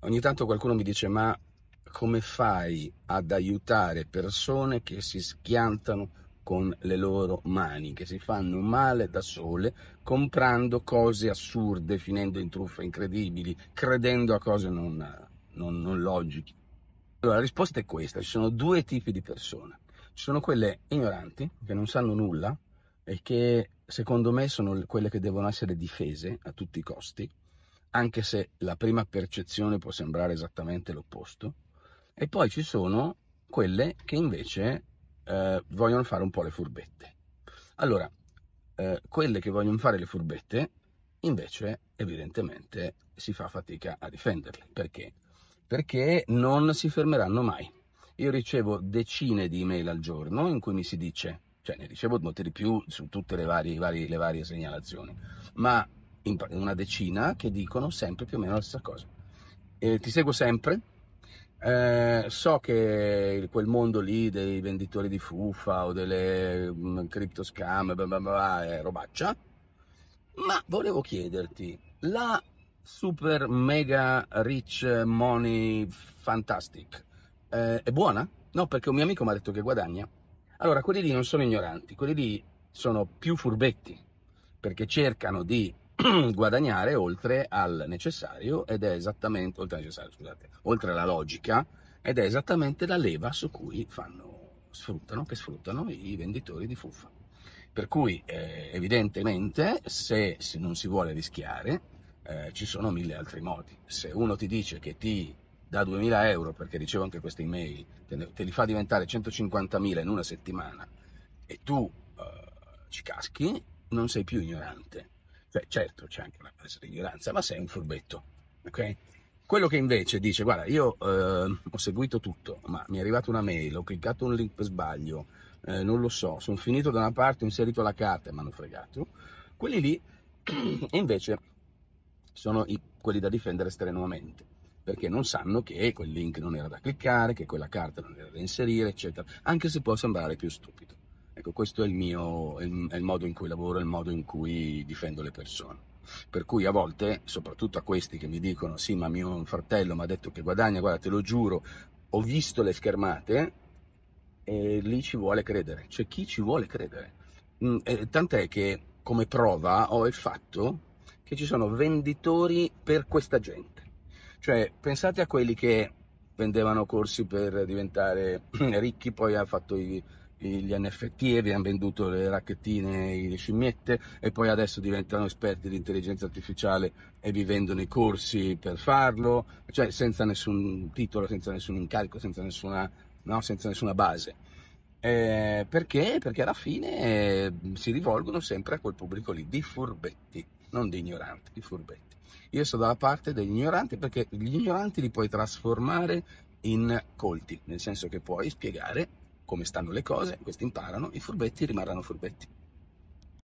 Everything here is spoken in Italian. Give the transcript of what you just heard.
Ogni tanto qualcuno mi dice ma come fai ad aiutare persone che si schiantano con le loro mani, che si fanno male da sole comprando cose assurde, finendo in truffe incredibili, credendo a cose non, non, non logiche. Allora, la risposta è questa, ci sono due tipi di persone. Ci sono quelle ignoranti, che non sanno nulla e che secondo me sono quelle che devono essere difese a tutti i costi, anche se la prima percezione può sembrare esattamente l'opposto, e poi ci sono quelle che invece eh, vogliono fare un po' le furbette. Allora, eh, quelle che vogliono fare le furbette, invece evidentemente si fa fatica a difenderle. Perché? Perché non si fermeranno mai. Io ricevo decine di email al giorno in cui mi si dice, cioè ne ricevo molti di più su tutte le varie, varie, le varie segnalazioni, ma una decina che dicono sempre più o meno la stessa cosa. E ti seguo sempre, eh, so che quel mondo lì dei venditori di fuffa o delle um, crypto scam bla bla bla, è robaccia, ma volevo chiederti, la super mega rich money fantastic eh, è buona? No, perché un mio amico mi ha detto che guadagna. Allora, quelli lì non sono ignoranti, quelli lì sono più furbetti, perché cercano di guadagnare oltre al necessario ed è esattamente, oltre al necessario, scusate, oltre alla logica, ed è esattamente la leva su cui fanno, sfruttano, che sfruttano i venditori di fuffa. Per cui eh, evidentemente se, se, non si vuole rischiare eh, ci sono mille altri modi. Se uno ti dice che ti dà 2.000 euro, perché ricevo anche queste email, te, ne, te li fa diventare 150.000 in una settimana e tu eh, ci caschi, non sei più ignorante, cioè, certo, c'è anche una presa di ignoranza, ma sei un furbetto, ok? Quello che invece dice, guarda, io eh, ho seguito tutto, ma mi è arrivata una mail, ho cliccato un link per sbaglio, eh, non lo so, sono finito da una parte, ho inserito la carta e mi hanno fregato, quelli lì invece sono i, quelli da difendere strenuamente, perché non sanno che quel link non era da cliccare, che quella carta non era da inserire, eccetera, anche se può sembrare più stupido. Ecco, questo è il mio, è il modo in cui lavoro, il modo in cui difendo le persone. Per cui a volte, soprattutto a questi che mi dicono sì, ma mio fratello mi ha detto che guadagna, guarda, te lo giuro, ho visto le schermate e lì ci vuole credere. C'è chi ci vuole credere. Mm, tant'è che come prova ho il fatto che ci sono venditori per questa gente. Cioè, pensate a quelli che vendevano corsi per diventare ricchi, poi ha fatto i gli NFT, vi hanno venduto le racchettine e le scimmiette e poi adesso diventano esperti di intelligenza artificiale e vi vendono i corsi per farlo, cioè senza nessun titolo, senza nessun incarico, senza nessuna, no? senza nessuna base. Eh, perché? Perché alla fine eh, si rivolgono sempre a quel pubblico lì di furbetti, non di ignoranti, di furbetti. Io sto dalla parte degli ignoranti perché gli ignoranti li puoi trasformare in colti, nel senso che puoi spiegare come stanno le cose, questi imparano, i furbetti rimarranno furbetti.